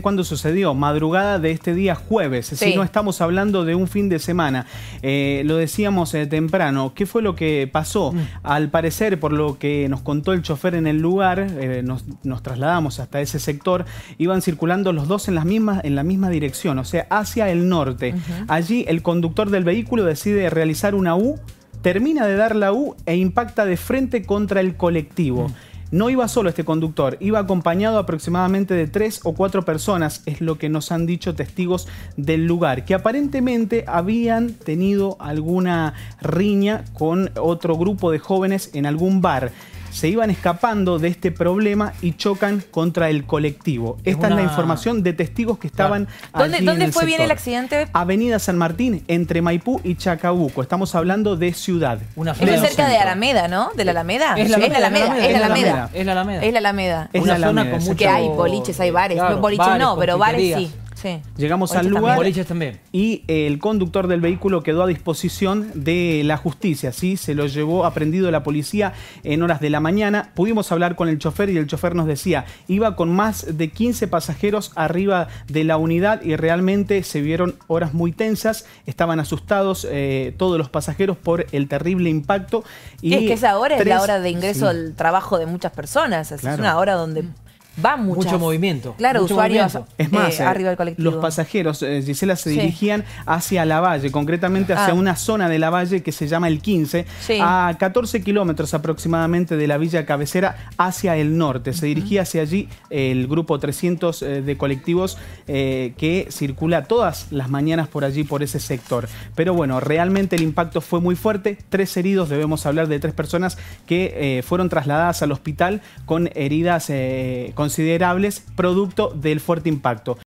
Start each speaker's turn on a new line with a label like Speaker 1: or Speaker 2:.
Speaker 1: cuándo sucedió, madrugada de este día jueves, si no estamos hablando de un fin de semana. Eh, lo decíamos eh, temprano, ¿qué fue lo que pasó? Mm. Al parecer, por lo que nos contó el chofer en el lugar, eh, nos, trasladamos hasta ese sector, iban circulando los dos en, la misma dirección, o sea, hacia el norte. Allí el conductor del vehículo decide realizar una U termina de dar la U e impacta de frente contra el colectivo. Mm. No iba solo este conductor, iba acompañado aproximadamente de tres o cuatro personas, es lo que nos han dicho testigos del lugar, que aparentemente habían tenido alguna riña con otro grupo de jóvenes en algún bar se iban escapando de este problema y chocan contra el colectivo. Esta es, la información de testigos que estaban ¿Dónde, fue bien el accidente? Avenida San Martín, entre Maipú y Chacabuco. Estamos hablando de ciudad. Una es cerca de Alameda, ¿no? ¿De la Alameda? Es la Alameda. Es la Alameda. Es la Alameda. Es la Alameda. Es la Alameda. Es Que hay boliches, hay bares. boliches no, pero bares sí. Llegamos al lugar. Y eh, el conductor del vehículo quedó a disposición de la justicia, ¿sí? Se lo llevó aprendido la policía en horas de la mañana. Pudimos hablar con el chofer y el chofer nos decía, iba con más de 15 pasajeros arriba de la unidad y realmente se vieron horas muy tensas. Estaban asustados eh, todos los pasajeros por el terrible impacto. Y es que esa hora es la hora de ingreso al trabajo de muchas personas. Es una hora donde mm va mucho movimiento. Claro, usuarios Es más, eh, eh, arriba del colectivo. Los pasajeros, eh, Gisela, se dirigían hacia la valle, concretamente hacia ah. una zona de la valle que se llama el 15, a 14 kilómetros aproximadamente de la villa cabecera hacia el norte. Se dirigía hacia allí el grupo 300 de colectivos que circula todas las mañanas por allí, por ese sector. Pero bueno, realmente el impacto fue muy fuerte. Tres heridos, debemos hablar de tres personas que fueron trasladadas al hospital con heridas, con considerables producto del fuerte impacto.